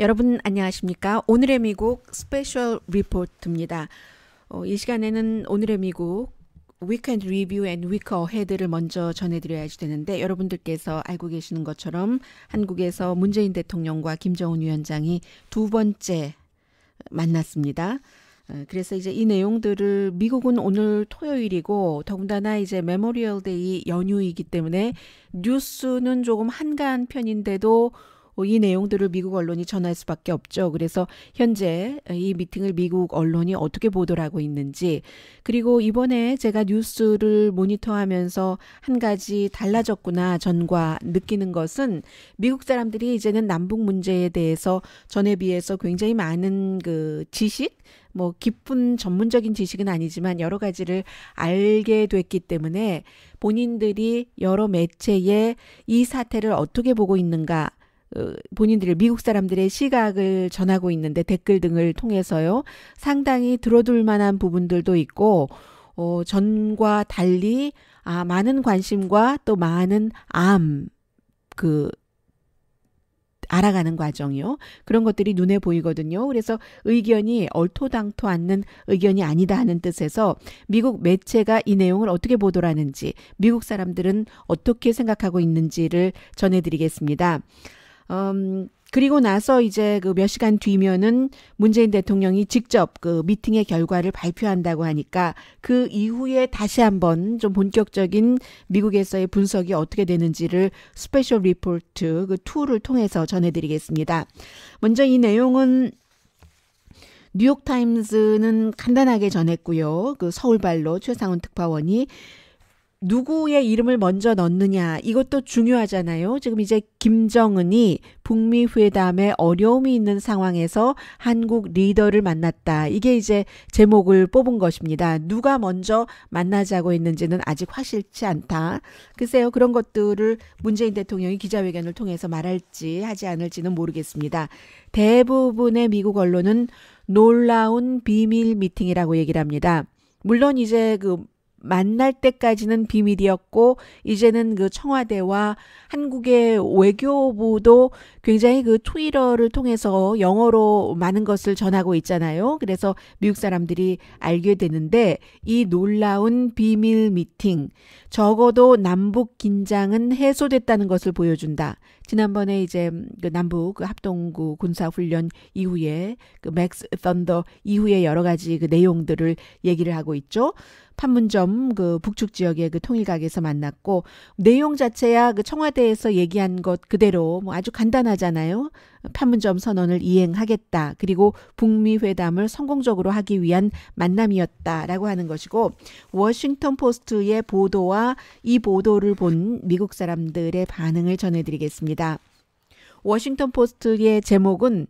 여러분 안녕하십니까? 오늘의 미국 스페셜 리포트입니다. 어, 이 시간에는 오늘의 미국 위켄드 리뷰 앤위커헤드를 먼저 전해드려야지 되는데 여러분들께서 알고 계시는 것처럼 한국에서 문재인 대통령과 김정은 위원장이 두 번째 만났습니다. 어, 그래서 이제 이 내용들을 미국은 오늘 토요일이고 더군다나 이제 메모리얼 데이 연휴이기 때문에 뉴스는 조금 한가한 편인데도 어, 이 내용들을 미국 언론이 전할 수밖에 없죠. 그래서 현재 이 미팅을 미국 언론이 어떻게 보도를 하고 있는지 그리고 이번에 제가 뉴스를 모니터하면서 한 가지 달라졌구나 전과 느끼는 것은 미국 사람들이 이제는 남북 문제에 대해서 전에 비해서 굉장히 많은 그 지식 뭐 깊은 전문적인 지식은 아니지만 여러 가지를 알게 됐기 때문에 본인들이 여러 매체에 이 사태를 어떻게 보고 있는가 어, 본인들이 미국 사람들의 시각을 전하고 있는데 댓글 등을 통해서요. 상당히 들어둘 만한 부분들도 있고 어, 전과 달리 아, 많은 관심과 또 많은 암, 그, 알아가는 과정이요. 그런 것들이 눈에 보이거든요. 그래서 의견이 얼토당토 않는 의견이 아니다 하는 뜻에서 미국 매체가 이 내용을 어떻게 보도하는지, 미국 사람들은 어떻게 생각하고 있는지를 전해드리겠습니다. 음, 그리고 나서 이제 그 몇 시간 뒤면은 문재인 대통령이 직접 그 미팅의 결과를 발표한다고 하니까 그 이후에 다시 한번 좀 본격적인 미국에서의 분석이 어떻게 되는지를 스페셜 리포트 그투를 통해서 전해드리겠습니다. 먼저 이 내용은 뉴욕타임즈는 간단하게 전했고요. 그 서울발로 최상훈 특파원이 누구의 이름을 먼저 넣느냐 이것도 중요하잖아요. 지금 이제 김정은이 북미 회담에 어려움이 있는 상황에서 한국 리더를 만났다. 이게 이제 제목을 뽑은 것입니다. 누가 먼저 만나자고 했는지는 아직 확실치 않다. 글쎄요. 그런 것들을 문재인 대통령이 기자회견을 통해서 말할지 하지 않을지는 모르겠습니다. 대부분의 미국 언론은 놀라운 비밀 미팅이라고 얘기를 합니다. 물론 이제 그 만날 때까지는 비밀이었고 이제는 그 청와대와 한국의 외교부도 굉장히 그 트위터를 통해서 영어로 많은 것을 전하고 있잖아요. 그래서 미국 사람들이 알게 되는데 이 놀라운 비밀 미팅 적어도 남북 긴장은 해소됐다는 것을 보여준다. 지난번에 이제 그 남북 그 합동구 군사훈련 이후에 그 맥스 썬더 이후에 여러 가지 그 내용들을 얘기를 하고 있죠. 판문점 그 북측 지역의 그 통일각에서 만났고 내용 자체야 그 청와대에서 얘기한 것 그대로 뭐 아주 간단하잖아요. 판문점 선언을 이행하겠다. 그리고 북미 회담을 성공적으로 하기 위한 만남이었다라고 하는 것이고 워싱턴 포스트의 보도와 이 보도를 본 미국 사람들의 반응을 전해드리겠습니다. 워싱턴 포스트의 제목은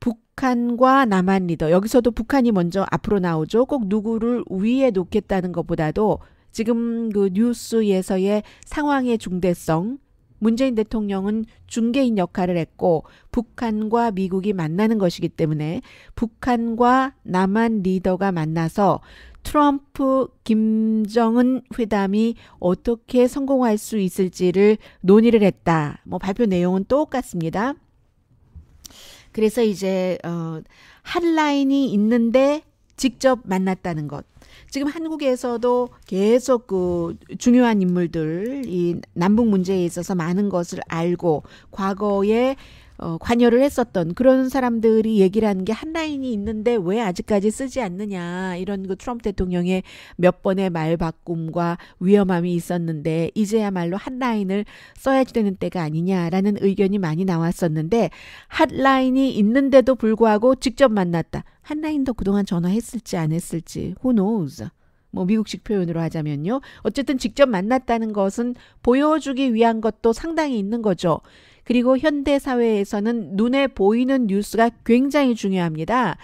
북한과 남한 리더 여기서도 북한이 먼저 앞으로 나오죠. 꼭 누구를 위에 놓겠다는 것보다도 지금 그 뉴스에서의 상황의 중대성 문재인 대통령은 중개인 역할을 했고 북한과 미국이 만나는 것이기 때문에 북한과 남한 리더가 만나서 트럼프 김정은 회담이 어떻게 성공할 수 있을지를 논의를 했다. 뭐 발표 내용은 똑같습니다. 그래서 이제 어한 라인이 있는데 직접 만났다는 것. 지금 한국에서도 계속 그 중요한 인물들 이 남북 문제에 있어서 많은 것을 알고 과거에 어, 관여를 했었던 그런 사람들이 얘기를 하는 게한 라인이 있는데 왜 아직까지 쓰지 않느냐 이런 그 트럼프 대통령의 몇 번의 말 바꿈과 위험함이 있었는데 이제야말로 한 라인을 써야지 되는 때가 아니냐라는 의견이 많이 나왔었는데 핫 라인이 있는데도 불구하고 직접 만났다. 한 라인 도 그동안 전화했을지 안 했을지 who knows. 뭐 미국식 표현으로 하자면요. 어쨌든 직접 만났다는 것은 보여주기 위한 것도 상당히 있는 거죠. 그리고 현대 사회에서는 눈에 보이는 뉴스가 굉장히 중요합니다.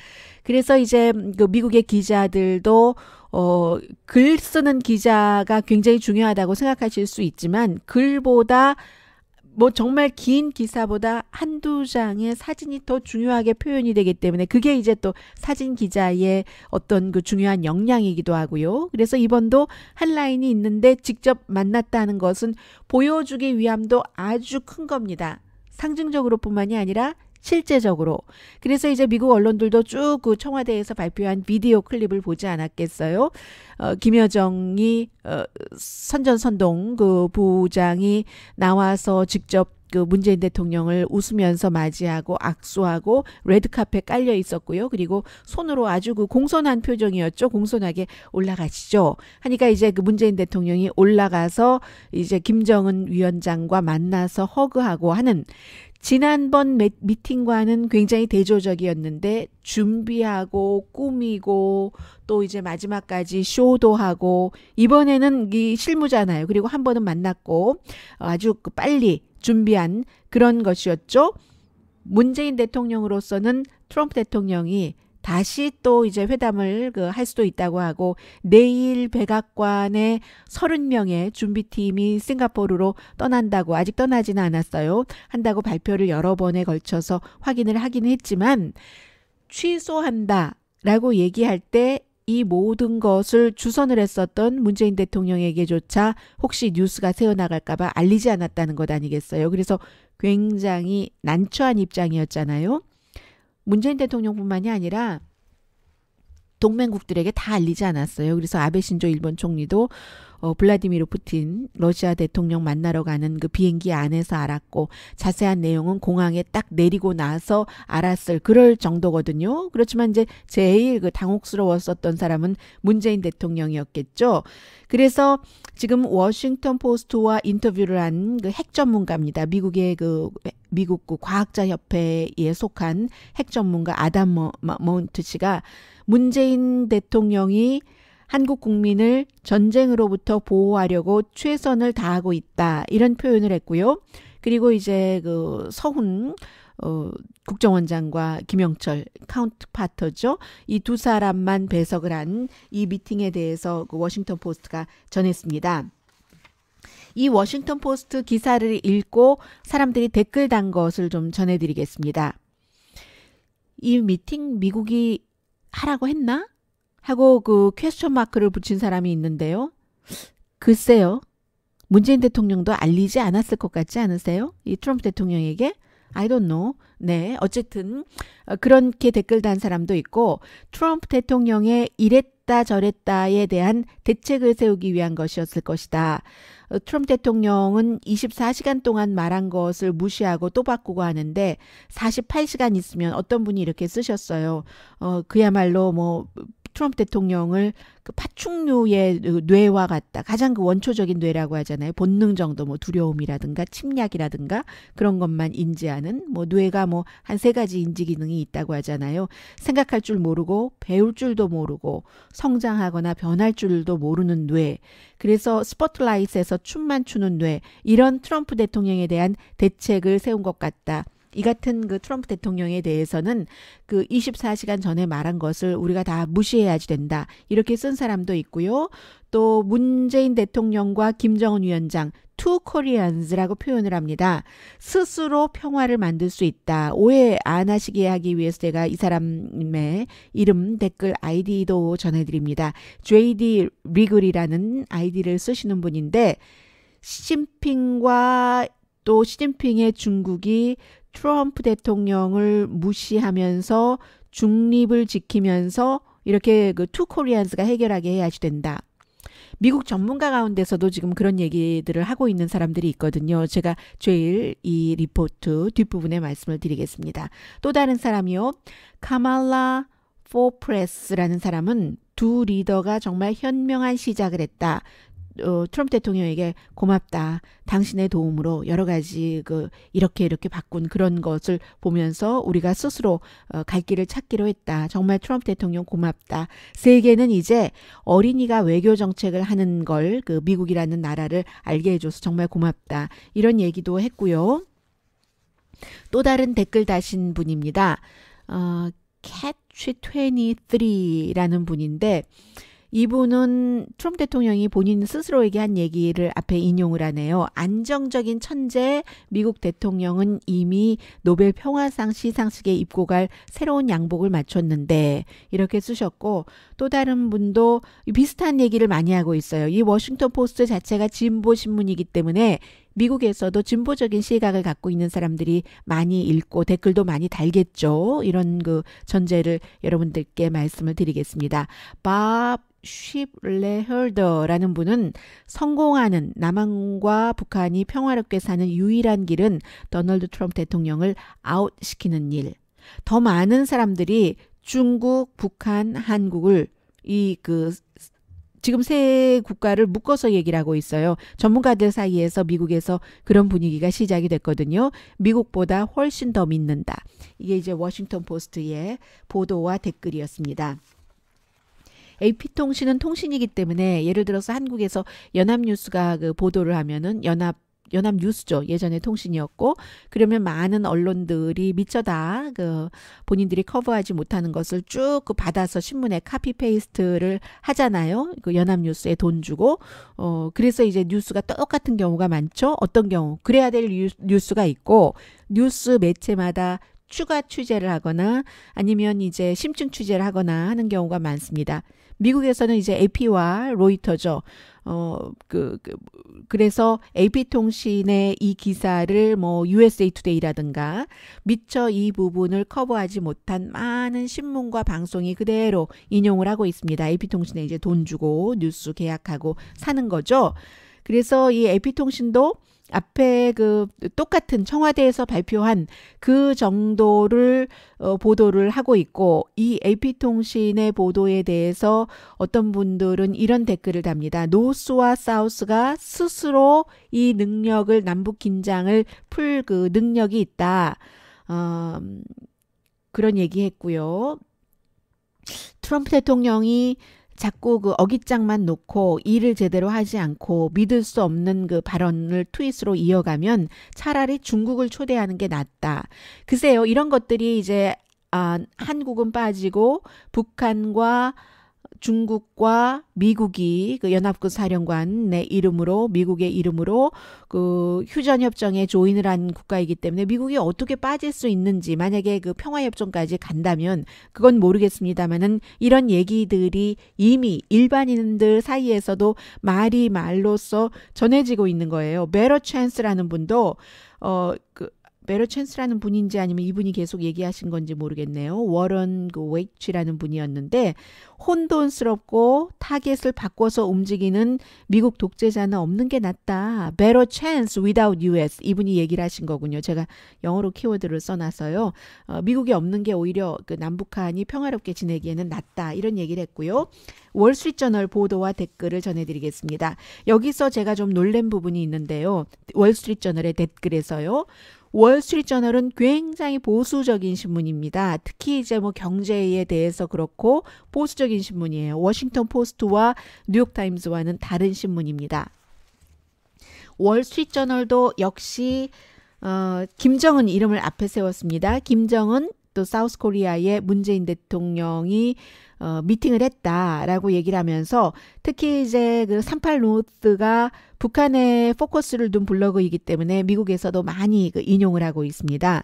그래서 이제 그 미국의 기자들도 어, 글 쓰는 기자가 굉장히 중요하다고 생각하실 수 있지만 글보다 뭐 정말 긴 기사보다 한두 장의 사진이 더 중요하게 표현이 되기 때문에 그게 이제 또 사진 기자의 어떤 그 중요한 역량이기도 하고요. 그래서 이번도 한 라인이 있는데 직접 만났다는 것은 보여주기 위함도 아주 큰 겁니다. 상징적으로뿐만이 아니라 실제적으로. 그래서 이제 미국 언론들도 쭉 그 청와대에서 발표한 비디오 클립을 보지 않았겠어요. 어, 김여정이 어, 선전선동 그 부장이 나와서 직접 그 문재인 대통령을 웃으면서 맞이하고 악수하고 레드카펫 깔려 있었고요. 그리고 손으로 아주 그 공손한 표정이었죠. 공손하게 올라가시죠. 하니까 이제 그 문재인 대통령이 올라가서 이제 김정은 위원장과 만나서 허그하고 하는 지난번 미팅과는 굉장히 대조적이었는데 준비하고 꾸미고 또 이제 마지막까지 쇼도 하고 이번에는 이 실무잖아요. 그리고 한 번은 만났고 아주 그 빨리 준비한 그런 것이었죠. 문재인 대통령으로서는 트럼프 대통령이 다시 또 이제 회담을 그할 수도 있다고 하고 내일 백악관에 30명의 준비팀이 싱가포르로 떠난다고 아직 떠나지는 않았어요. 한다고 발표를 여러 번에 걸쳐서 확인을 하긴 했지만 취소한다라고 얘기할 때이 모든 것을 주선을 했었던 문재인 대통령에게조차 혹시 뉴스가 새어나갈까봐 알리지 않았다는 것 아니겠어요. 그래서 굉장히 난처한 입장이었잖아요. 문재인 대통령뿐만이 아니라 동맹국들에게 다 알리지 않았어요. 그래서 아베 신조 일본 총리도 어, 블라디미르 푸틴 러시아 대통령 만나러 가는 그 비행기 안에서 알았고 자세한 내용은 공항에 딱 내리고 나서 알았을 그럴 정도거든요. 그렇지만 이제 제일 그 당혹스러웠었던 사람은 문재인 대통령이었겠죠. 그래서 지금 워싱턴 포스트와 인터뷰를 한 그 핵 전문가입니다. 미국의 그 미국 그 과학자 협회에 속한 핵 전문가 아담 머, 머, 몬트 씨가 문재인 대통령이 한국 국민을 전쟁으로부터 보호하려고 최선을 다하고 있다. 이런 표현을 했고요. 그리고 이제 그 서훈 어, 국정원장과 김영철 카운트파터죠. 이 두 사람만 배석을 한 이 미팅에 대해서 그 워싱턴 포스트가 전했습니다. 이 워싱턴 포스트 기사를 읽고 사람들이 댓글 단 것을 좀 전해드리겠습니다. 이 미팅 미국이 하라고 했나? 하고 그 퀘스천 마크를 붙인 사람이 있는데요. 글쎄요. 문재인 대통령도 알리지 않았을 것 같지 않으세요? 이 트럼프 대통령에게? I don't know. 네. 어쨌든, 어, 그렇게 댓글 단 사람도 있고, 트럼프 대통령의 이랬다 저랬다에 대한 대책을 세우기 위한 것이었을 것이다. 어, 트럼프 대통령은 24시간 동안 말한 것을 무시하고 또 바꾸고 하는데, 48시간 있으면 어떤 분이 이렇게 쓰셨어요. 어, 그야말로 뭐, 트럼프 대통령을 그 파충류의 뇌와 같다. 가장 그 원초적인 뇌라고 하잖아요. 본능 정도 뭐 두려움이라든가 침략이라든가 그런 것만 인지하는 뭐 뇌가 뭐 한 세 가지 인지 기능이 있다고 하잖아요. 생각할 줄 모르고 배울 줄도 모르고 성장하거나 변할 줄도 모르는 뇌. 그래서 스포트라이트에서 춤만 추는 뇌. 이런 트럼프 대통령에 대한 대책을 세운 것 같다. 이 같은 그 트럼프 대통령에 대해서는 그 24시간 전에 말한 것을 우리가 다 무시해야지 된다. 이렇게 쓴 사람도 있고요. 또 문재인 대통령과 김정은 위원장 투 코리안즈라고 표현을 합니다. 스스로 평화를 만들 수 있다. 오해 안 하시게 하기 위해서 제가 이 사람의 이름 댓글 아이디도 전해드립니다. JD 리글이라는 아이디를 쓰시는 분인데 시진핑과 또 시진핑의 중국이 트럼프 대통령을 무시하면서 중립을 지키면서 이렇게 그 투코리안스가 해결하게 해야지 된다. 미국 전문가 가운데서도 지금 그런 얘기들을 하고 있는 사람들이 있거든요. 제가 제일 이 리포트 뒷부분에 말씀을 드리겠습니다. 또 다른 사람이요. 카말라 포프레스라는 사람은 두 리더가 정말 현명한 시작을 했다. 어, 트럼프 대통령에게 고맙다. 당신의 도움으로 여러 가지 그 이렇게 이렇게 바꾼 그런 것을 보면서 우리가 스스로 어, 갈 길을 찾기로 했다. 정말 트럼프 대통령 고맙다. 세계는 이제 어린이가 외교 정책을 하는 걸 그 미국이라는 나라를 알게 해줘서 정말 고맙다. 이런 얘기도 했고요. 또 다른 댓글 다신 분입니다. 어, 캐치 23라는 분인데 이분은 트럼프 대통령이 본인 스스로에게 한 얘기를 앞에 인용을 하네요. 안정적인 천재 미국 대통령은 이미 노벨 평화상 시상식에 입고 갈 새로운 양복을 맞췄는데 이렇게 쓰셨고 또 다른 분도 비슷한 얘기를 많이 하고 있어요. 이 워싱턴 포스트 자체가 진보 신문이기 때문에 미국에서도 진보적인 시각을 갖고 있는 사람들이 많이 읽고 댓글도 많이 달겠죠. 이런 그 전제를 여러분들께 말씀을 드리겠습니다. 밥 쉽레헐더라는 분은 성공하는 남한과 북한이 평화롭게 사는 유일한 길은 더널드 트럼프 대통령을 아웃시키는 일. 더 많은 사람들이 중국, 북한, 한국을 이그 지금 세 국가를 묶어서 얘기를 하고 있어요. 전문가들 사이에서 미국에서 그런 분위기가 시작이 됐거든요. 미국보다 훨씬 더 믿는다. 이게 이제 워싱턴 포스트의 보도와 댓글이었습니다. AP통신은 통신이기 때문에 예를 들어서 한국에서 연합뉴스가 그 보도를 하면은 연합 연합 뉴스죠. 예전에 통신이었고 그러면 많은 언론들이 미쳐다 그 본인들이 커버하지 못하는 것을 쭉 그 받아서 신문에 카피 페이스트를 하잖아요. 그 연합 뉴스에 돈 주고 어 그래서 이제 뉴스가 똑같은 경우가 많죠. 어떤 경우 그래야 될 뉴스가 있고 뉴스 매체마다 추가 취재를 하거나 아니면 이제 심층 취재를 하거나 하는 경우가 많습니다. 미국에서는 이제 AP와 로이터죠. 어, 그, 그, 그래서 AP통신의 이 기사를 뭐 USA Today라든가 미처 이 부분을 커버하지 못한 많은 신문과 방송이 그대로 인용을 하고 있습니다. AP통신에 이제 돈 주고 뉴스 계약하고 사는 거죠. 그래서 이 AP통신도 앞에 그 똑같은 청와대에서 발표한 그 정도를 어, 보도를 하고 있고 이 AP통신의 보도에 대해서 어떤 분들은 이런 댓글을 답니다. 노스와 사우스가 스스로 이 능력을 남북 긴장을 풀 그 능력이 있다. 어, 그런 얘기했고요. 트럼프 대통령이 자꾸 그 어깃장만 놓고 일을 제대로 하지 않고 믿을 수 없는 그 발언을 트윗으로 이어가면 차라리 중국을 초대하는 게 낫다. 글쎄요, 이런 것들이 이제 아, 한국은 빠지고 북한과 중국과 미국이 그 연합군 사령관의 이름으로 미국의 이름으로 그 휴전 협정에 조인을 한 국가이기 때문에 미국이 어떻게 빠질 수 있는지 만약에 그 평화 협정까지 간다면 그건 모르겠습니다만은 이런 얘기들이 이미 일반인들 사이에서도 말이 말로써 전해지고 있는 거예요. 메러 찬스라는 분도 어그 베러 챈스라는 분인지 아니면 이분이 계속 얘기하신 건지 모르겠네요. 워런 그 웨이치라는 분이었는데 혼돈스럽고 타겟을 바꿔서 움직이는 미국 독재자는 없는 게 낫다. 베러 t 스 e r c h a n without U.S. 이분이 얘기를 하신 거군요. 제가 영어로 키워드를 써놔서요. 어, 미국이 없는 게 오히려 그 남북한이 평화롭게 지내기에는 낫다. 이런 얘기를 했고요. 월스트리트저널 보도와 댓글을 전해드리겠습니다. 여기서 제가 좀 놀란 부분이 있는데요. 월스트리트저널의 댓글에서요. 월스트리트저널은 굉장히 보수적인 신문입니다. 특히 이제 뭐 경제에 대해서 그렇고 보수적인 신문이에요. 워싱턴 포스트와 뉴욕 타임스와는 다른 신문입니다. 월스트리트저널도 역시 어, 김정은 이름을 앞에 세웠습니다. 김정은 또 사우스 코리아의 문재인 대통령이 어, 미팅을 했다라고 얘기를 하면서 특히 이제 그 38노트가 북한에 포커스를 둔 블로그이기 때문에 미국에서도 많이 그 인용을 하고 있습니다.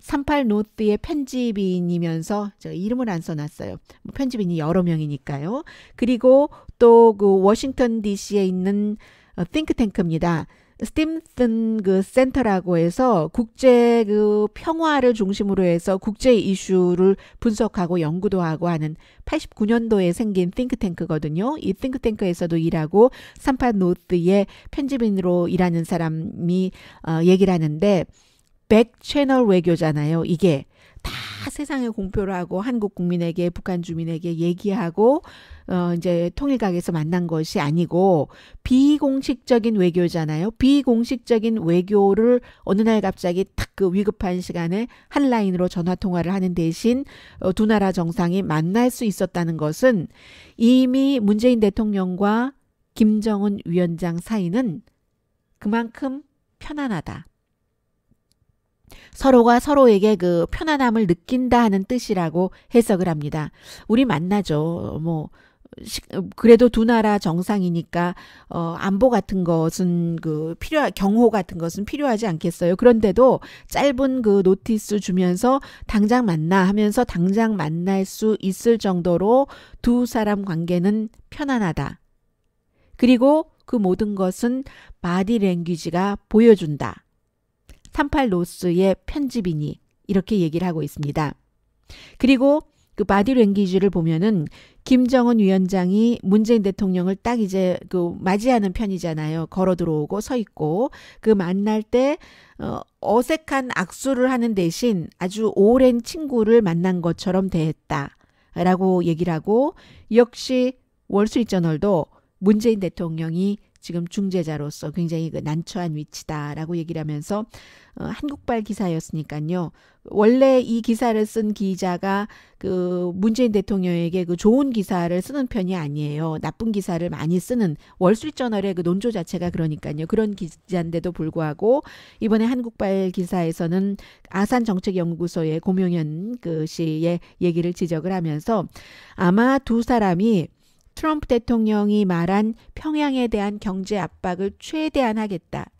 38노트의 편집인이면서 제가 이름을 안 써놨어요. 뭐 편집인이 여러 명이니까요. 그리고 또 그 워싱턴 DC에 있는 어, 띵크탱크입니다. 스팀튼 그 센터라고 해서 국제 그 평화를 중심으로 해서 국제 이슈를 분석하고 연구도 하고 하는 89년도에 생긴 띵크탱크거든요. 이 띵크탱크에서도 일하고 삼파 노트의 편집인으로 일하는 사람이 어, 얘기를 하는데 백 채널 외교잖아요. 이게 세상에 공표를 하고 한국 국민에게 북한 주민에게 얘기하고 어 이제 통일각에서 만난 것이 아니고 비공식적인 외교잖아요. 비공식적인 외교를 어느 날 갑자기 탁 그 위급한 시간에 한 라인으로 전화 통화를 하는 대신 어, 두 나라 정상이 만날 수 있었다는 것은 이미 문재인 대통령과 김정은 위원장 사이는 그만큼 편안하다. 서로가 서로에게 그 편안함을 느낀다 하는 뜻이라고 해석을 합니다. 우리 만나죠. 뭐 그래도 두 나라 정상이니까 어 안보 같은 것은 그 필요 경호 같은 것은 필요하지 않겠어요. 그런데도 짧은 그 노티스 주면서 당장 만나 하면서 당장 만날 수 있을 정도로 두 사람 관계는 편안하다. 그리고 그 모든 것은 바디 랭귀지가 보여준다. 38 노스의 편집이니 이렇게 얘기를 하고 있습니다. 그리고 그 바디랭귀지를 보면은 김정은 위원장이 문재인 대통령을 딱 이제 그 맞이하는 편이잖아요. 걸어 들어오고 서 있고 그 만날 때 어, 어색한 악수를 하는 대신 아주 오랜 친구를 만난 것처럼 대했다라고 얘기를 하고 역시 월스트리트저널도 문재인 대통령이 지금 중재자로서 굉장히 그 난처한 위치다라고 얘기를 하면서 어, 한국발 기사였으니까요. 원래 이 기사를 쓴 기자가 그 문재인 대통령에게 그 좋은 기사를 쓰는 편이 아니에요. 나쁜 기사를 많이 쓰는 월스리저널의그 논조 자체가 그러니까요. 그런 기자인데도 불구하고 이번에 한국발 기사에서는 아산 정책연구소의 고명현 그 씨의 얘기를 지적을 하면서 아마 두 사람이 트럼프 대통령이 말한 평양에 대한 경제 압박을 최대한 하겠다.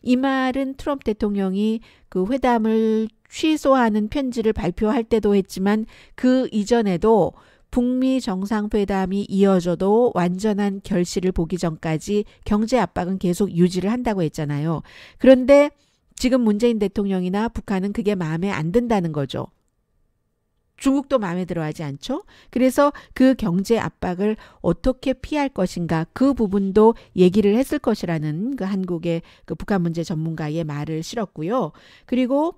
이 말은 트럼프 대통령이 그 회담을 취소하는 편지를 발표할 때도 했지만 그 이전에도 북미 정상회담이 이어져도 완전한 결실을 보기 전까지 경제 압박은 계속 유지를 한다고 했잖아요. 그런데 지금 문재인 대통령이나 북한은 그게 마음에 안 든다는 거죠. 중국도 마음에 들어 하지 않죠? 그래서 그 경제 압박을 어떻게 피할 것인가 그 부분도 얘기를 했을 것이라는 그 한국의 그 북한 문제 전문가의 말을 실었고요. 그리고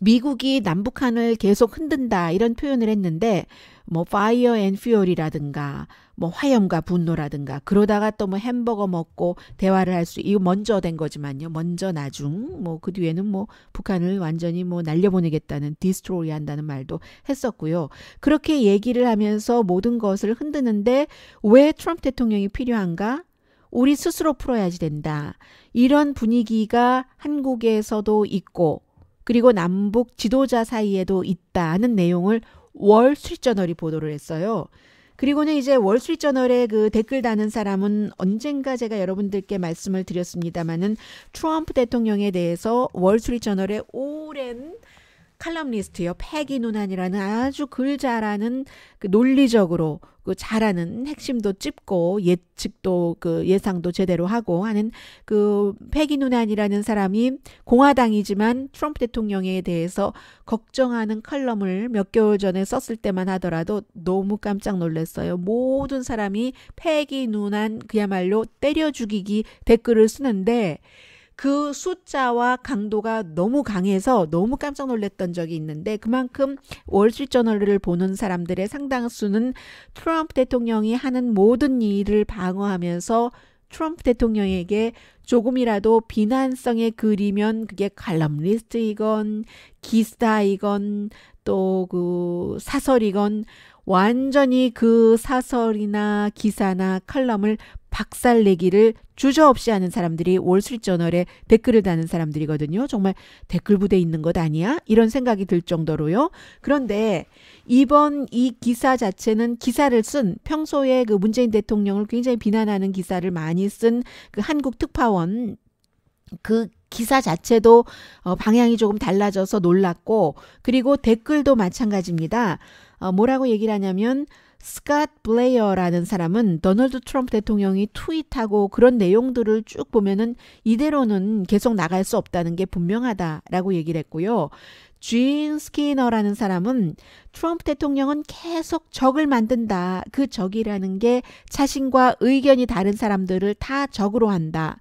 미국이 남북한을 계속 흔든다 이런 표현을 했는데 뭐 파이어 앤 퓨얼이라든가 뭐 화염과 분노라든가 그러다가 또 뭐 햄버거 먹고 대화를 할 수 이거 먼저 된 거지만요. 먼저 나중 뭐 그 뒤에는 뭐 북한을 완전히 뭐 날려보내겠다는 디스트로이 한다는 말도 했었고요. 그렇게 얘기를 하면서 모든 것을 흔드는데 왜 트럼프 대통령이 필요한가? 우리 스스로 풀어야지 된다. 이런 분위기가 한국에서도 있고 그리고 남북 지도자 사이에도 있다는 내용을 월스트리트저널이 보도를 했어요. 그리고는 이제 월스트리트저널의 그 댓글 다는 사람은 언젠가 제가 여러분들께 말씀을 드렸습니다마는 트럼프 대통령에 대해서 월스트리트저널의 오랜 칼럼니스트요. 패기 누난이라는 아주 글 잘하는 그 논리적으로 그 잘하는 핵심도 찝고 예측도 그 예상도 제대로 하고 하는 그 패기 누난이라는 사람이 공화당이지만 트럼프 대통령에 대해서 걱정하는 칼럼을 몇 개월 전에 썼을 때만 하더라도 너무 깜짝 놀랐어요. 모든 사람이 패기 누난 그야말로 때려 죽이기 댓글을 쓰는데 그 숫자와 강도가 너무 강해서 너무 깜짝 놀랐던 적이 있는데 그만큼 월스트리트저널을 보는 사람들의 상당수는 트럼프 대통령이 하는 모든 일을 방어하면서 트럼프 대통령에게 조금이라도 비난성에그리면 그게 칼럼리스트이건 기사이건 또 그 사설이건 완전히 그 사설이나 기사나 칼럼을 박살내기를 주저없이 하는 사람들이 월스트리트저널에 댓글을 다는 사람들이거든요. 정말 댓글 부대 있는 것 아니야? 이런 생각이 들 정도로요. 그런데 이번 이 기사 자체는 기사를 쓴 평소에 그 문재인 대통령을 굉장히 비난하는 기사를 많이 쓴 그 한국 특파원 그 기사 자체도 어, 방향이 조금 달라져서 놀랐고 그리고 댓글도 마찬가지입니다. 어, 뭐라고 얘기를 하냐면 스캇 블레이어라는 사람은 도널드 트럼프 대통령이 트윗하고 그런 내용들을 쭉 보면은 이대로는 계속 나갈 수 없다는 게 분명하다라고 얘기를 했고요. 주인 스키너라는 사람은 트럼프 대통령은 계속 적을 만든다. 그 적이라는 게 자신과 의견이 다른 사람들을 다 적으로 한다.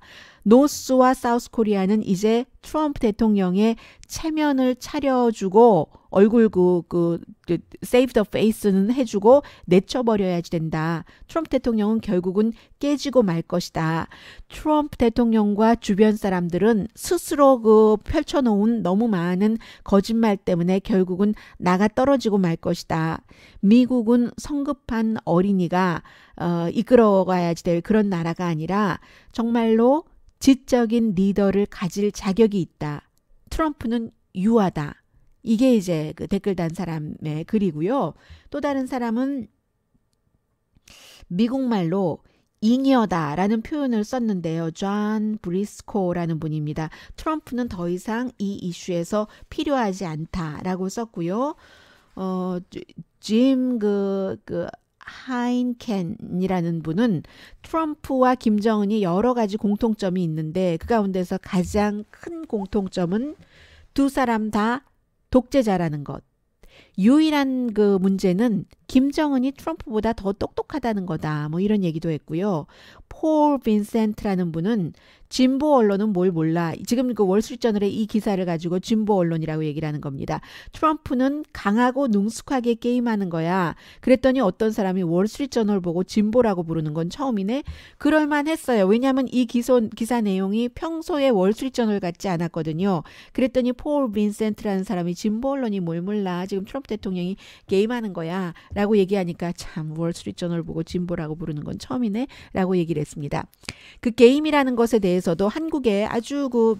노스와 사우스 코리아는 이제 트럼프 대통령의 체면을 차려주고 얼굴 그, 그, 그 세이브 더 페이스는 해주고 내쳐버려야지 된다. 트럼프 대통령은 결국은 깨지고 말 것이다. 트럼프 대통령과 주변 사람들은 스스로 그 펼쳐놓은 너무 많은 거짓말 때문에 결국은 나가 떨어지고 말 것이다. 미국은 성급한 어린이가 어, 이끌어가야지 될 그런 나라가 아니라 정말로 지적인 리더를 가질 자격이 있다. 트럼프는 유하다. 이게 이제 그 댓글 단 사람의 글이고요. 또 다른 사람은 미국말로 잉여다라는 표현을 썼는데요. 존 브리스코라는 분입니다. 트럼프는 더 이상 이 이슈에서 필요하지 않다라고 썼고요. 어, 짐 그, 그 하인켄이라는 분은 트럼프와 김정은이 여러 가지 공통점이 있는데 그 가운데서 가장 큰 공통점은 두 사람 다 독재자라는 것. 유일한 그 문제는 김정은이 트럼프보다 더 똑똑하다는 거다. 뭐 이런 얘기도 했고요. 폴 빈센트라는 분은 진보 언론은 뭘 몰라. 지금 그 월스트리트저널의 이 기사를 가지고 진보 언론이라고 얘기를 하는 겁니다. 트럼프는 강하고 능숙하게 게임하는 거야. 그랬더니 어떤 사람이 월스트리트저널 보고 진보라고 부르는 건 처음이네. 그럴만 했어요. 왜냐하면 이 기소, 기사 내용이 평소에 월스트리트저널 같지 않았거든요. 그랬더니 폴 빈센트라는 사람이 진보 언론이 뭘 몰라. 지금 트럼프 대통령이 게임하는 거야. 라고 얘기하니까 참 월스트리트저널 보고 진보라고 부르는 건 처음이네. 라고 얘기를 했습니다. 그 게임이라는 것에 대해 대해서도 한국에 아주 그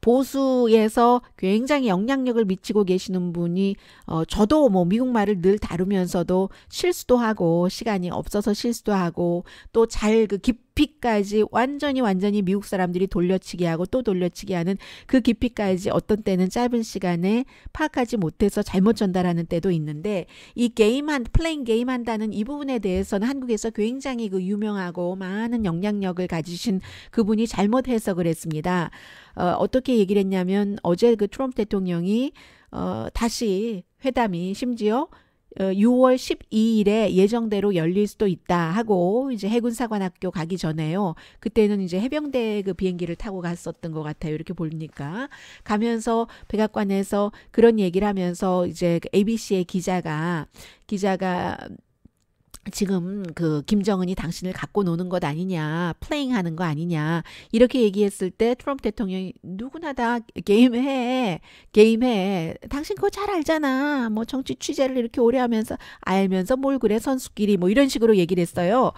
보수에서 굉장히 영향력을 미치고 계시는 분이 어 저도 뭐 미국 말을 늘 다루면서도 실수도 하고 시간이 없어서 실수도 하고 또잘그깊 깊이까지 완전히 완전히 미국 사람들이 돌려치기 하고 또 돌려치기 하는 그 깊이까지 어떤 때는 짧은 시간에 파악하지 못해서 잘못 전달하는 때도 있는데 이 게임 한 플레인 게임 한다는 이 부분에 대해서는 한국에서 굉장히 그 유명하고 많은 영향력을 가지신 그분이 잘못 해석을 했습니다. 어, 어떻게 얘기를 했냐면 어제 그 트럼프 대통령이 어, 다시 회담이 심지어 6월 어, 12일에 예정대로 열릴 수도 있다 하고 이제 해군사관학교 가기 전에요. 그때는 이제 해병대 그 비행기를 타고 갔었던 것 같아요. 이렇게 보니까 가면서 백악관에서 그런 얘기를 하면서 이제 그 ABC의 기자가 기자가 지금 그 김정은이 당신을 갖고 노는 것 아니냐, 플레잉 하는 거 아니냐, 이렇게 얘기했을 때 트럼프 대통령이 누구나 다 게임해, 게임해. 당신 그거 잘 알잖아. 뭐 정치 취재를 이렇게 오래 하면서 알면서 뭘 그래, 선수끼리 뭐 이런 식으로 얘기를 했어요.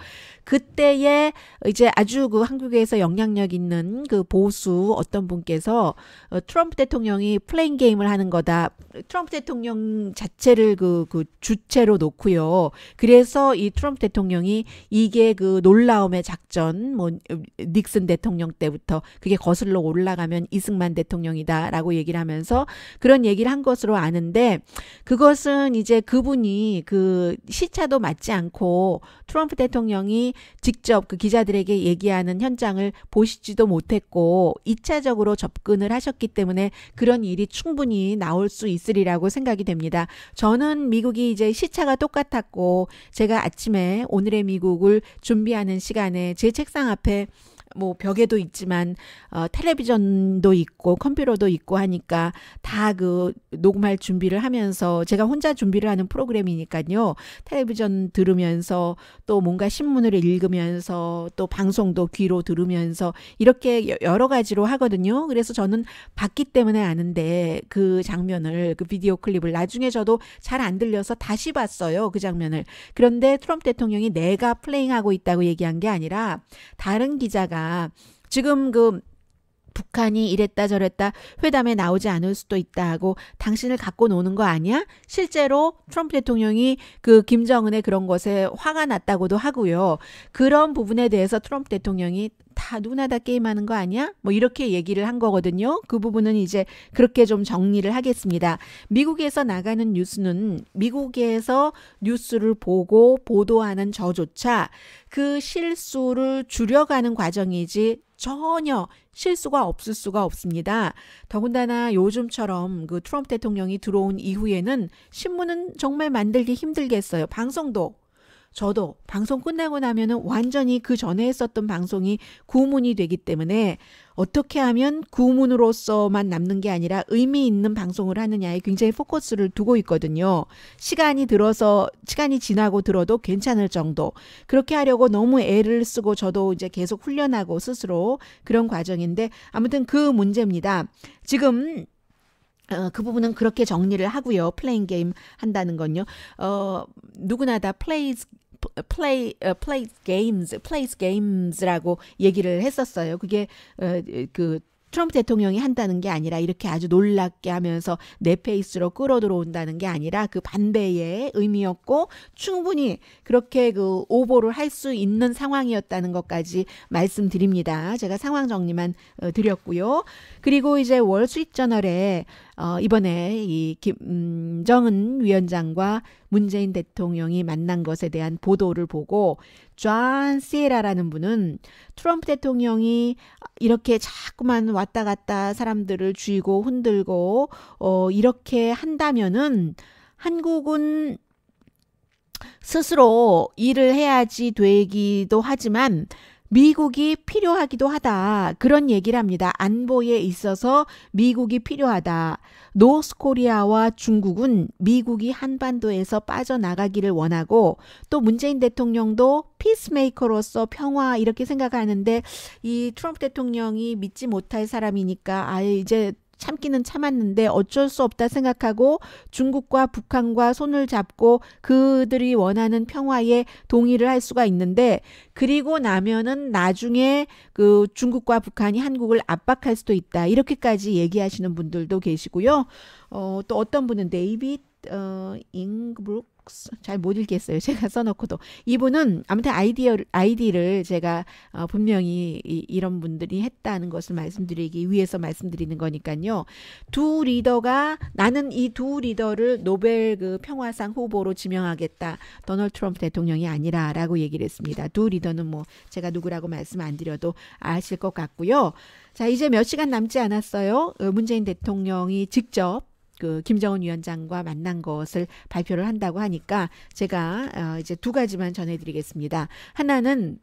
그때에 이제 아주 그 한국에서 영향력 있는 그 보수 어떤 분께서 어, 트럼프 대통령이 플레인 게임을 하는 거다. 트럼프 대통령 자체를 그, 그 주체로 놓고요. 그래서 이 트럼프 대통령이 이게 그 놀라움의 작전, 뭐, 닉슨 대통령 때부터 그게 거슬러 올라가면 이승만 대통령이다라고 얘기를 하면서 그런 얘기를 한 것으로 아는데 그것은 이제 그분이 그 시차도 맞지 않고 트럼프 대통령이 직접 그 기자들에게 얘기하는 현장을 보시지도 못했고 2차적으로 접근을 하셨기 때문에 그런 일이 충분히 나올 수 있으리라고 생각이 됩니다. 저는 미국이 이제 시차가 똑같았고 제가 아침에 오늘의 미국을 준비하는 시간에 제 책상 앞에 뭐 벽에도 있지만 어, 텔레비전도 있고 컴퓨터도 있고 하니까 다 그 녹음할 준비를 하면서 제가 혼자 준비를 하는 프로그램이니까요. 텔레비전 들으면서 또 뭔가 신문을 읽으면서 또 방송도 귀로 들으면서 이렇게 여러 가지로 하거든요. 그래서 저는 봤기 때문에 아는데 그 장면을 그 비디오 클립을 나중에 저도 잘 안 들려서 다시 봤어요. 그 장면을. 그런데 트럼프 대통령이 내가 플레잉하고 있다고 얘기한 게 아니라 다른 기자가 지금 그 북한이 이랬다 저랬다 회담에 나오지 않을 수도 있다 하고 당신을 갖고 노는 거 아니야? 실제로 트럼프 대통령이 그 김정은의 그런 것에 화가 났다고도 하고요. 그런 부분에 대해서 트럼프 대통령이 다 누구나 다 게임하는 거 아니야? 뭐 이렇게 얘기를 한 거거든요. 그 부분은 이제 그렇게 좀 정리를 하겠습니다. 미국에서 나가는 뉴스는 미국에서 뉴스를 보고 보도하는 저조차 그 실수를 줄여가는 과정이지 전혀 실수가 없을 수가 없습니다. 더군다나 요즘처럼 그 트럼프 대통령이 들어온 이후에는 신문은 정말 만들기 힘들겠어요. 방송도 저도 방송 끝나고 나면은 완전히 그 전에 했었던 방송이 구문이 되기 때문에 어떻게 하면 구문으로서만 남는 게 아니라 의미 있는 방송을 하느냐에 굉장히 포커스를 두고 있거든요. 시간이 들어서 시간이 지나고 들어도 괜찮을 정도. 그렇게 하려고 너무 애를 쓰고 저도 이제 계속 훈련하고 스스로 그런 과정인데 아무튼 그 문제입니다. 지금 어, 그 부분은 그렇게 정리를 하고요. 플레인 게임 한다는 건요. 어, 누구나 다 플레이 play 어, play games, plays games라고 얘기를 했었어요. 그게 어, 그 트럼프 대통령이 한다는 게 아니라 이렇게 아주 놀랍게 하면서 내 페이스로 끌어들어온다는 게 아니라 그 반대의 의미였고 충분히 그렇게 그 오보를 할 수 있는 상황이었다는 것까지 말씀드립니다. 제가 상황 정리만 어, 드렸고요. 그리고 이제 월스트리트저널에 어, 이번에 이 김정은 위원장과 문재인 대통령이 만난 것에 대한 보도를 보고 존 시에라라는 분은 트럼프 대통령이 이렇게 자꾸만 왔다 갔다 사람들을 쥐고 흔들고 어, 이렇게 한다면은 한국은 스스로 일을 해야지 되기도 하지만 미국이 필요하기도 하다. 그런 얘기를 합니다. 안보에 있어서 미국이 필요하다. 노스코리아와 중국은 미국이 한반도에서 빠져나가기를 원하고 또 문재인 대통령도 피스메이커로서 평화 이렇게 생각하는데 이 트럼프 대통령이 믿지 못할 사람이니까 아예 이제 참기는 참았는데 어쩔 수 없다 생각하고 중국과 북한과 손을 잡고 그들이 원하는 평화에 동의를 할 수가 있는데 그리고 나면은 나중에 그 중국과 북한이 한국을 압박할 수도 있다. 이렇게까지 얘기하시는 분들도 계시고요. 어, 또 어떤 분은 네이비 어, 잉브룩스 잘 못 읽겠어요. 제가 써놓고도 이분은 아무튼 아이디어 아이디를 제가 어, 분명히 이, 이런 분들이 했다는 것을 말씀드리기 위해서 말씀드리는 거니까요. 두 리더가 나는 이 두 리더를 노벨 그 평화상 후보로 지명하겠다. 도널드 트럼프 대통령이 아니라라고 얘기를 했습니다. 두 리더는 뭐 제가 누구라고 말씀 안 드려도 아실 것 같고요. 자 이제 몇 시간 남지 않았어요. 어, 문재인 대통령이 직접 그 김정은 위원장과 만난 것을 발표를 한다고 하니까 제가 어 이제 두 가지만 전해드리겠습니다. 하나는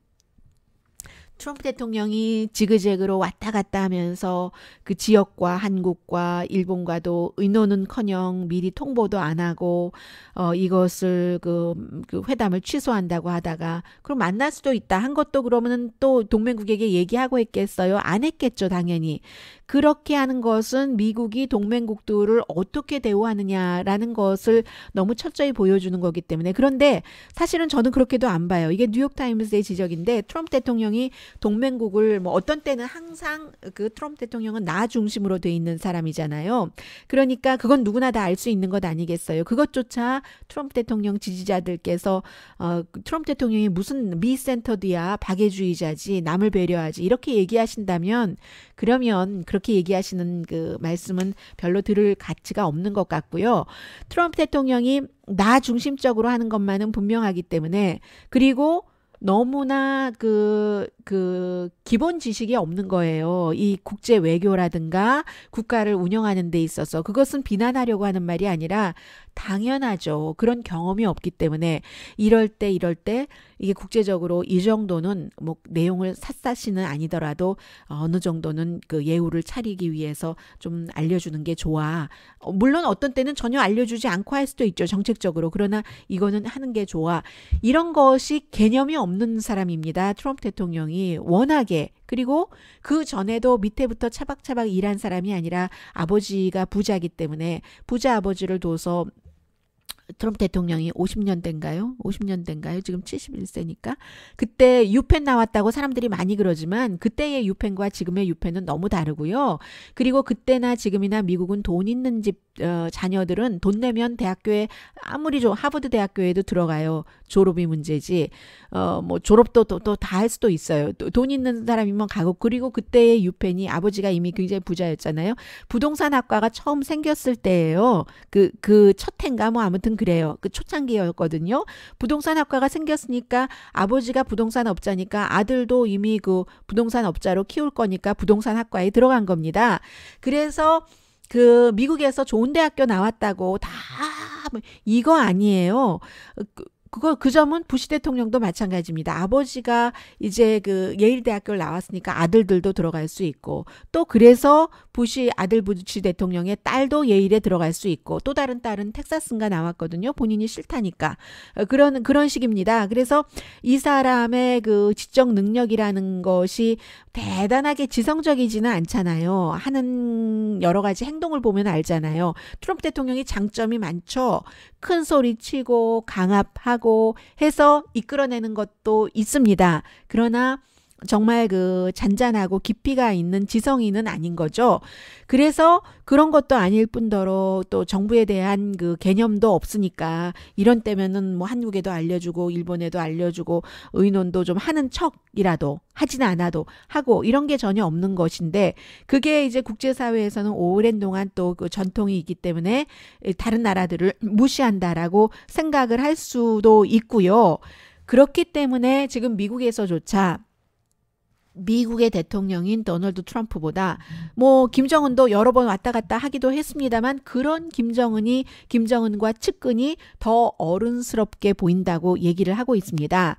트럼프 대통령이 지그재그로 왔다 갔다 하면서 그 지역과 한국과 일본과도 의논은커녕 미리 통보도 안 하고 어 이것을 그, 그 회담을 취소한다고 하다가 그럼 만날 수도 있다 한 것도 그러면은 또 동맹국에게 얘기하고 했겠어요 안 했겠죠 당연히 그렇게 하는 것은 미국이 동맹국들을 어떻게 대우하느냐라는 것을 너무 철저히 보여주는 거기 때문에 그런데 사실은 저는 그렇게도 안 봐요 이게 뉴욕 타임스의 지적인데 트럼프 대통령이 동맹국을 뭐 어떤 때는 항상 그 트럼프 대통령은 나 중심으로 돼 있는 사람이잖아요. 그러니까 그건 누구나 다 알 수 있는 것 아니겠어요. 그것조차 트럼프 대통령 지지자들께서 어, 트럼프 대통령이 무슨 미센터드야 박애주의자지 남을 배려하지 이렇게 얘기하신다면 그러면 그렇게 얘기하시는 그 말씀은 별로 들을 가치가 없는 것 같고요. 트럼프 대통령이 나 중심적으로 하는 것만은 분명하기 때문에 그리고 너무나 그, 그, 기본 지식이 없는 거예요. 이 국제 외교라든가 국가를 운영하는 데 있어서. 그것은 비난하려고 하는 말이 아니라 당연하죠. 그런 경험이 없기 때문에 이럴 때 이럴 때 이게 국제적으로 이 정도는 뭐 내용을 샅샅이는 아니더라도 어느 정도는 그 예우를 차리기 위해서 좀 알려주는 게 좋아. 어, 물론 어떤 때는 전혀 알려주지 않고 할 수도 있죠. 정책적으로. 그러나 이거는 하는 게 좋아. 이런 것이 개념이 없는 사람입니다. 트럼프 대통령이 워낙에 그리고 그 전에도 밑에부터 차박차박 일한 사람이 아니라 아버지가 부자기 때문에 부자 아버지를 둬서 트럼프 대통령이 50년대인가요? 50년대인가요? 지금 71세니까. 그때 유펜 나왔다고 사람들이 많이 그러지만 그때의 유펜과 지금의 유펜은 너무 다르고요. 그리고 그때나 지금이나 미국은 돈 있는 집 어, 자녀들은 돈 내면 대학교에 아무리 좀 하버드 대학교에도 들어가요. 졸업이 문제지. 어 뭐 졸업도 또 다 할 수도 있어요. 또, 돈 있는 사람이면 가고 그리고 그때의 유펜이 아버지가 이미 굉장히 부자였잖아요. 부동산학과가 처음 생겼을 때예요. 그 그첫해가뭐 아무튼 그래요. 그 초창기였거든요. 부동산 학과가 생겼으니까 아버지가 부동산 업자니까 아들도 이미 그 부동산 업자로 키울 거니까 부동산 학과에 들어간 겁니다. 그래서 그 미국에서 좋은 대학교 나왔다고 다 뭐 이거 아니에요. 그 그거 그 점은 부시 대통령도 마찬가지입니다. 아버지가 이제 그 예일대학교를 나왔으니까 아들들도 들어갈 수 있고 또 그래서 부시 아들 부시 대통령의 딸도 예일에 들어갈 수 있고 또 다른 딸은 텍사스인가 나왔거든요. 본인이 싫다니까 어, 그런 그런 식입니다. 그래서 이 사람의 그 지적 능력이라는 것이 대단하게 지성적이지는 않잖아요. 하는 여러 가지 행동을 보면 알잖아요. 트럼프 대통령이 장점이 많죠. 큰 소리 치고 강압하고 하고 해서 이끌어내는 것도 있습니다. 그러나 정말 그 잔잔하고 깊이가 있는 지성인은 아닌 거죠. 그래서 그런 것도 아닐 뿐더러 또 정부에 대한 그 개념도 없으니까 이런 때면은 뭐 한국에도 알려주고 일본에도 알려주고 의논도 좀 하는 척이라도 하진 않아도 하고 이런 게 전혀 없는 것인데 그게 이제 국제사회에서는 오랜 동안 또 그 전통이 있기 때문에 다른 나라들을 무시한다라고 생각을 할 수도 있고요. 그렇기 때문에 지금 미국에서조차 미국의 대통령인 도널드 트럼프보다 뭐 김정은도 여러 번 왔다 갔다 하기도 했습니다만 그런 김정은이 김정은과 측근이 더 어른스럽게 보인다고 얘기를 하고 있습니다.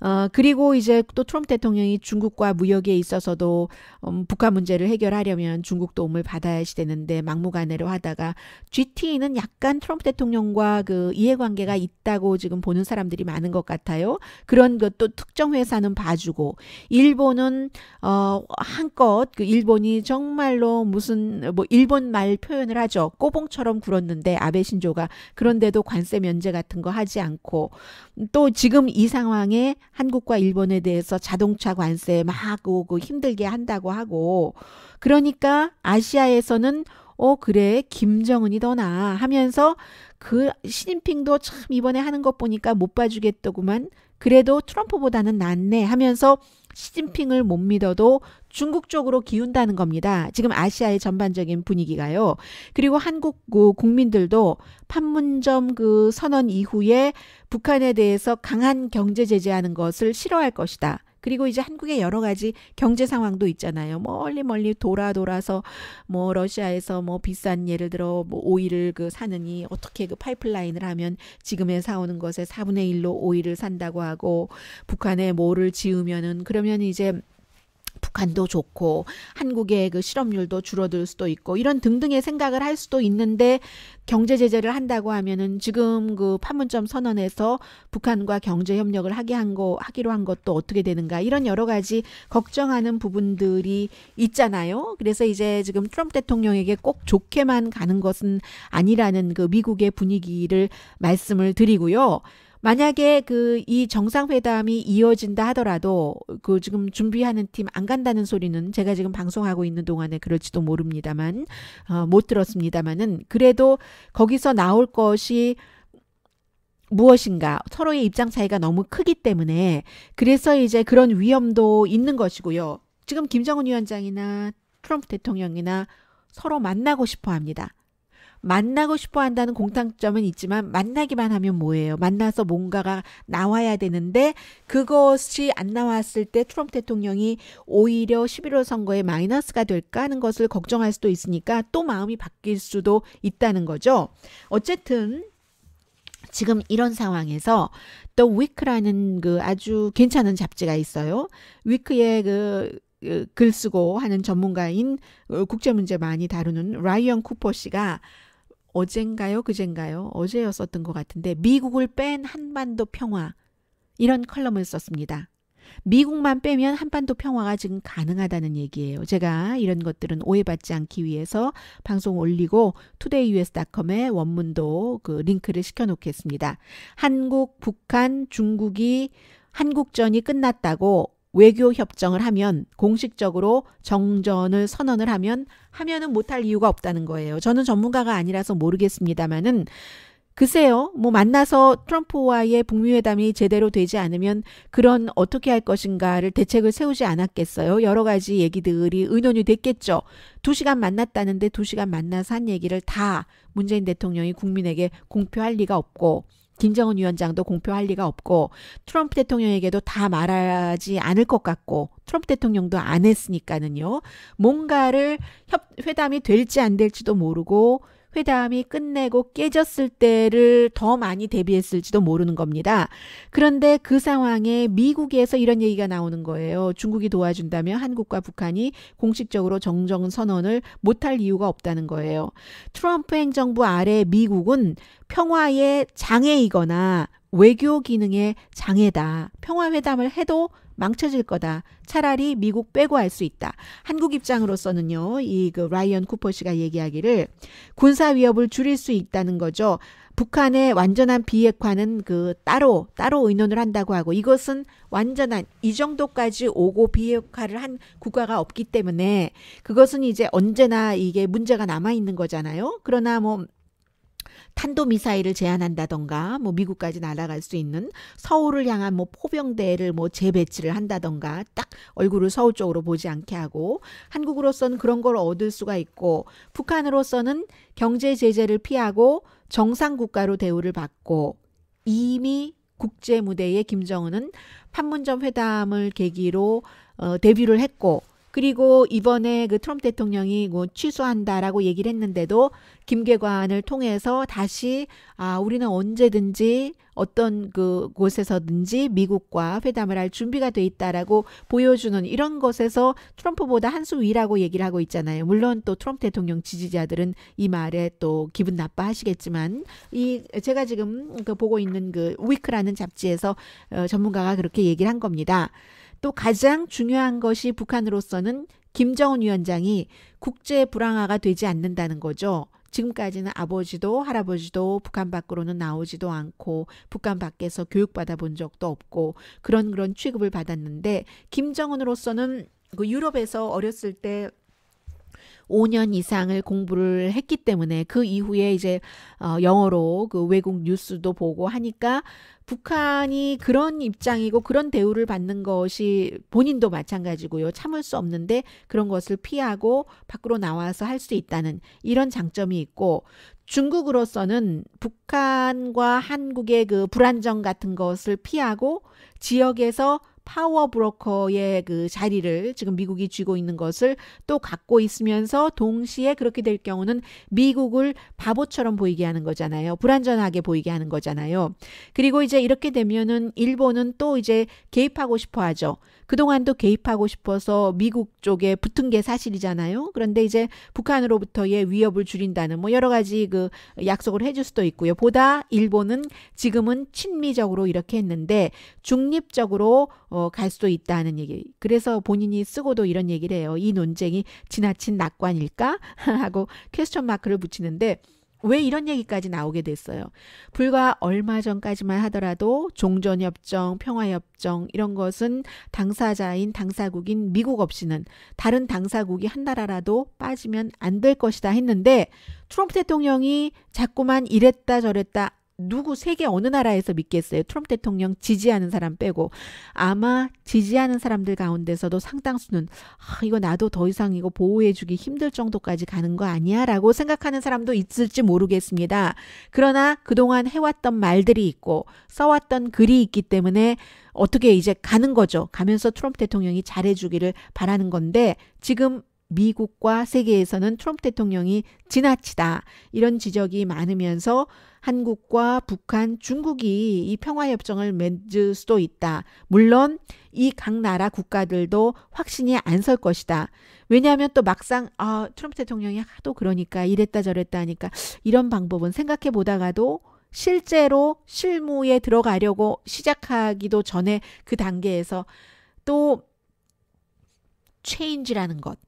어, 그리고 이제 또 트럼프 대통령이 중국과 무역에 있어서도 음, 북한 문제를 해결하려면 중국 도움을 받아야 되는데 막무가내로 하다가 GT는 약간 트럼프 대통령과 그 이해관계가 있다고 지금 보는 사람들이 많은 것 같아요. 그런 것도 특정 회사는 봐주고 일본은 어, 한껏 그 일본이 정말로 무슨 뭐 일본 말 표현을 하죠. 꼬봉처럼 굴었는데 아베 신조가 그런데도 관세 면제 같은 거 하지 않고 또 지금 이 상황에 한국과 일본에 대해서 자동차 관세 막 오고 힘들게 한다고 하고 그러니까 아시아에서는 어 그래 김정은이 더나 하면서 그 시진핑도 참 이번에 하는 것 보니까 못 봐주겠더구만 그래도 트럼프보다는 낫네 하면서 시진핑을 못 믿어도 중국 쪽으로 기운다는 겁니다. 지금 아시아의 전반적인 분위기가요. 그리고 한국 그 국민들도 판문점 그 선언 이후에 북한에 대해서 강한 경제 제재하는 것을 싫어할 것이다. 그리고 이제 한국의 여러 가지 경제 상황도 있잖아요. 멀리 멀리 돌아 돌아서 뭐 러시아에서 뭐 비싼 예를 들어 뭐 오일을 그 사느니 어떻게 그 파이프라인을 하면 지금에 사오는 것의 4분의 1로 오일을 산다고 하고 북한에 뭐를 지으면은 그러면 이제 북한도 좋고 한국의 그 실업률도 줄어들 수도 있고 이런 등등의 생각을 할 수도 있는데 경제 제재를 한다고 하면은 지금 그 판문점 선언에서 북한과 경제 협력을 하게 한 거 하기로 한 것도 어떻게 되는가 이런 여러 가지 걱정하는 부분들이 있잖아요. 그래서 이제 지금 트럼프 대통령에게 꼭 좋게만 가는 것은 아니라는 그 미국의 분위기를 말씀을 드리고요. 만약에 그 이 정상회담이 이어진다 하더라도 그 지금 준비하는 팀 안 간다는 소리는 제가 지금 방송하고 있는 동안에 그럴지도 모릅니다만 어, 못 들었습니다만은 그래도 거기서 나올 것이 무엇인가 서로의 입장 차이가 너무 크기 때문에 그래서 이제 그런 위험도 있는 것이고요. 지금 김정은 위원장이나 트럼프 대통령이나 서로 만나고 싶어 합니다. 만나고 싶어 한다는 공통점은 있지만 만나기만 하면 뭐예요? 만나서 뭔가가 나와야 되는데 그것이 안 나왔을 때 트럼프 대통령이 오히려 11월 선거에 마이너스가 될까 하는 것을 걱정할 수도 있으니까 또 마음이 바뀔 수도 있다는 거죠. 어쨌든 지금 이런 상황에서 또 위크라는 그 아주 괜찮은 잡지가 있어요. 위크의 그, 그 글쓰고 하는 전문가인 어, 국제 문제 많이 다루는 라이언 쿠퍼 씨가 어젠가요, 그젠가요, 어제였었던 것 같은데 미국을 뺀 한반도 평화 이런 컬럼을 썼습니다. 미국만 빼면 한반도 평화가 지금 가능하다는 얘기예요. 제가 이런 것들은 오해받지 않기 위해서 방송 올리고 todayus.com에 원문도 그 링크를 시켜놓겠습니다. 한국, 북한, 중국이 한국전이 끝났다고 외교 협정을 하면 공식적으로 정전을 선언을 하면 하면은 못 할 이유가 없다는 거예요. 저는 전문가가 아니라서 모르겠습니다만은 글쎄요. 뭐 만나서 트럼프와의 북미 회담이 제대로 되지 않으면 그런 어떻게 할 것인가를 대책을 세우지 않았겠어요. 여러 가지 얘기들이 의논이 됐겠죠. 두 시간 만났다는데 두 시간 만나서 한 얘기를 다 문재인 대통령이 국민에게 공표할 리가 없고 김정은 위원장도 공표할 리가 없고 트럼프 대통령에게도 다 말하지 않을 것 같고 트럼프 대통령도 안 했으니까는요. 뭔가를 협, 회담이 될지 안 될지도 모르고 회담이 끝내고 깨졌을 때를 더 많이 대비했을지도 모르는 겁니다. 그런데 그 상황에 미국에서 이런 얘기가 나오는 거예요. 중국이 도와준다면 한국과 북한이 공식적으로 정정 선언을 못 할 이유가 없다는 거예요. 트럼프 행정부 아래 미국은 평화의 장애이거나 외교 기능의 장애다. 평화회담을 해도 망쳐질 거다. 차라리 미국 빼고 할 수 있다. 한국 입장으로서는요. 이 그 라이언 쿠퍼 씨가 얘기하기를 군사 위협을 줄일 수 있다는 거죠. 북한의 완전한 비핵화는 그 따로 따로 의논을 한다고 하고 이것은 완전한 이 정도까지 오고 비핵화를 한 국가가 없기 때문에 그것은 이제 언제나 이게 문제가 남아 있는 거잖아요. 그러나 뭐 탄도미사일을 제한한다던가 뭐 미국까지 날아갈 수 있는 서울을 향한 뭐 포병대를 뭐 재배치를 한다던가 딱 얼굴을 서울 쪽으로 보지 않게 하고 한국으로서는 그런 걸 얻을 수가 있고 북한으로서는 경제 제재를 피하고 정상 국가로 대우를 받고 이미 국제 무대에 김정은은 판문점 회담을 계기로 어, 데뷔를 했고 그리고 이번에 그 트럼프 대통령이 뭐 취소한다라고 얘기를 했는데도 김계관을 통해서 다시 아 우리는 언제든지 어떤 그 곳에서든지 미국과 회담을 할 준비가 돼 있다라고 보여주는 이런 것에서 트럼프보다 한 수 위라고 얘기를 하고 있잖아요. 물론 또 트럼프 대통령 지지자들은 이 말에 또 기분 나빠하시겠지만 이 제가 지금 그 보고 있는 그 위크라는 잡지에서 어, 전문가가 그렇게 얘기를 한 겁니다. 또 가장 중요한 것이 북한으로서는 김정은 위원장이 국제 불황화가 되지 않는다는 거죠. 지금까지는 아버지도 할아버지도 북한 밖으로는 나오지도 않고 북한 밖에서 교육받아 본 적도 없고 그런 그런 취급을 받았는데 김정은으로서는 그 유럽에서 어렸을 때 5년 이상을 공부를 했기 때문에 그 이후에 이제 어, 영어로 그 외국 뉴스도 보고 하니까 북한이 그런 입장이고 그런 대우를 받는 것이 본인도 마찬가지고요. 참을 수 없는데 그런 것을 피하고 밖으로 나와서 할 수 있다는 이런 장점이 있고 중국으로서는 북한과 한국의 그 불안정 같은 것을 피하고 지역에서 파워 브로커의 그 자리를 지금 미국이 쥐고 있는 것을 또 갖고 있으면서 동시에 그렇게 될 경우는 미국을 바보처럼 보이게 하는 거잖아요. 불안전하게 보이게 하는 거잖아요. 그리고 이제 이렇게 되면은 일본은 또 이제 개입하고 싶어 하죠. 그동안도 개입하고 싶어서 미국 쪽에 붙은 게 사실이잖아요. 그런데 이제 북한으로부터의 위협을 줄인다는 뭐 여러 가지 그 약속을 해줄 수도 있고요. 보다 일본은 지금은 친미적으로 이렇게 했는데 중립적으로 어, 갈 수도 있다는 얘기. 그래서 본인이 쓰고도 이런 얘기를 해요. 이 논쟁이 지나친 낙관일까? 하고 퀘스천 마크를 붙이는데 왜 이런 얘기까지 나오게 됐어요? 불과 얼마 전까지만 하더라도 종전협정, 평화협정 이런 것은 당사자인 당사국인 미국 없이는 다른 당사국이 한 나라라도 빠지면 안 될 것이다 했는데 트럼프 대통령이 자꾸만 이랬다 저랬다 누구 세계 어느 나라에서 믿겠어요? 트럼프 대통령 지지하는 사람 빼고 아마 지지하는 사람들 가운데서도 상당수는 아, 이거 나도 더 이상 이거 보호해주기 힘들 정도까지 가는 거 아니야라고 생각하는 사람도 있을지 모르겠습니다. 그러나 그동안 해왔던 말들이 있고 써왔던 글이 있기 때문에 어떻게 이제 가는 거죠. 가면서 트럼프 대통령이 잘해주기를 바라는 건데 지금 미국과 세계에서는 트럼프 대통령이 지나치다 이런 지적이 많으면서 한국과 북한, 중국이 이 평화협정을 맺을 수도 있다. 물론 이 각 나라 국가들도 확신이 안 설 것이다. 왜냐하면 또 막상 아, 트럼프 대통령이 하도 그러니까 이랬다 저랬다 하니까 이런 방법은 생각해 보다가도 실제로 실무에 들어가려고 시작하기도 전에 그 단계에서 또 체인지라는 것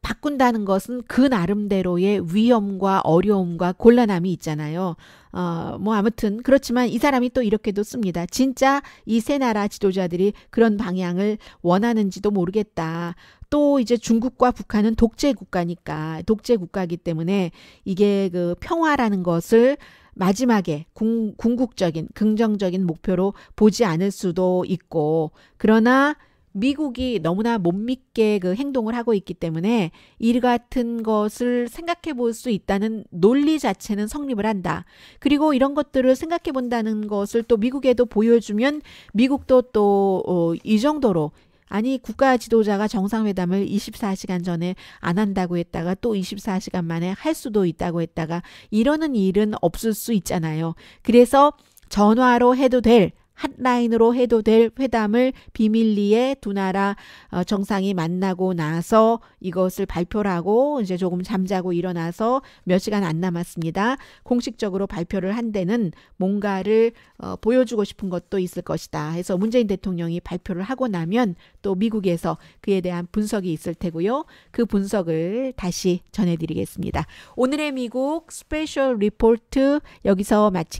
바꾼다는 것은 그 나름대로의 위험과 어려움과 곤란함이 있잖아요. 어, 뭐 아무튼 그렇지만 이 사람이 또 이렇게도 씁니다. 진짜 이 세 나라 지도자들이 그런 방향을 원하는지도 모르겠다. 또 이제 중국과 북한은 독재 국가니까 독재 국가이기 때문에 이게 그 평화라는 것을 마지막에 궁, 궁극적인 긍정적인 목표로 보지 않을 수도 있고 그러나 미국이 너무나 못 믿게 그 행동을 하고 있기 때문에 일 같은 것을 생각해 볼 수 있다는 논리 자체는 성립을 한다. 그리고 이런 것들을 생각해 본다는 것을 또 미국에도 보여주면 미국도 또이 어, 정도로 아니 국가 지도자가 정상회담을 24시간 전에 안 한다고 했다가 또 24시간 만에 할 수도 있다고 했다가 이러는 일은 없을 수 있잖아요. 그래서 전화로 해도 될 핫라인으로 해도 될 회담을 비밀리에 두 나라 어, 정상이 만나고 나서 이것을 발표를 하고 이제 조금 잠자고 일어나서 몇 시간 안 남았습니다. 공식적으로 발표를 한 데는 뭔가를 어, 보여주고 싶은 것도 있을 것이다. 해서 문재인 대통령이 발표를 하고 나면 또 미국에서 그에 대한 분석이 있을 테고요. 그 분석을 다시 전해드리겠습니다. 오늘의 미국 스페셜 리포트 여기서 마치